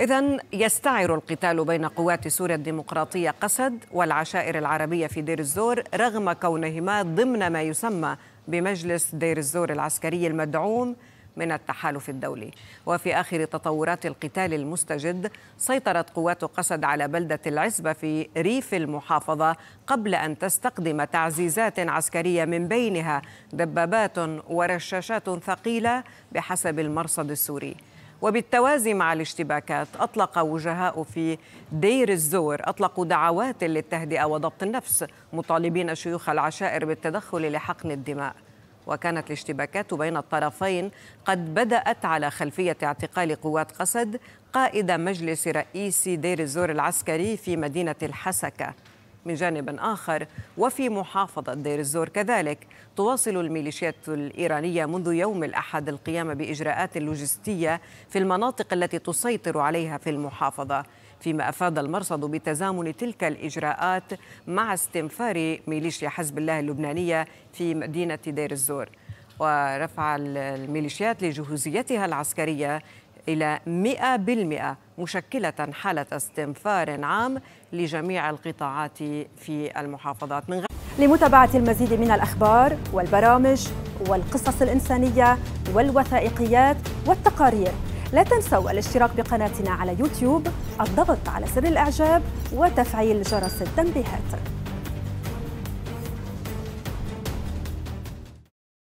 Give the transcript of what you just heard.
إذا يستعر القتال بين قوات سوريا الديمقراطية قسد والعشائر العربية في دير الزور رغم كونهما ضمن ما يسمى بمجلس دير الزور العسكري المدعوم من التحالف الدولي وفي آخر تطورات القتال المستجد سيطرت قوات قسد على بلدة العزبة في ريف المحافظة قبل أن تستقدم تعزيزات عسكرية من بينها دبابات ورشاشات ثقيلة بحسب المرصد السوري وبالتوازي مع الاشتباكات أطلق وجهاء في دير الزور أطلقوا دعوات للتهدئة وضبط النفس مطالبين شيوخ العشائر بالتدخل لحقن الدماء وكانت الاشتباكات بين الطرفين قد بدأت على خلفية اعتقال قوات قسد قائد مجلس رئيس دير الزور العسكري في مدينة الحسكة من جانب آخر وفي محافظة دير الزور كذلك تواصل الميليشيات الإيرانية منذ يوم الأحد القيام بإجراءات لوجستية في المناطق التي تسيطر عليها في المحافظة فيما أفاد المرصد بتزامن تلك الإجراءات مع استنفار ميليشيا حزب الله اللبنانية في مدينة دير الزور ورفع الميليشيات لجهوزيتها العسكرية إلى 100% مشكلة حالة استنفار عام لجميع القطاعات في المحافظات من غ... لمتابعة المزيد من الأخبار والبرامج والقصص الإنسانية والوثائقيات والتقارير لا تنسوا الاشتراك بقناتنا على يوتيوب الضغط على زر الإعجاب وتفعيل جرس التنبيهات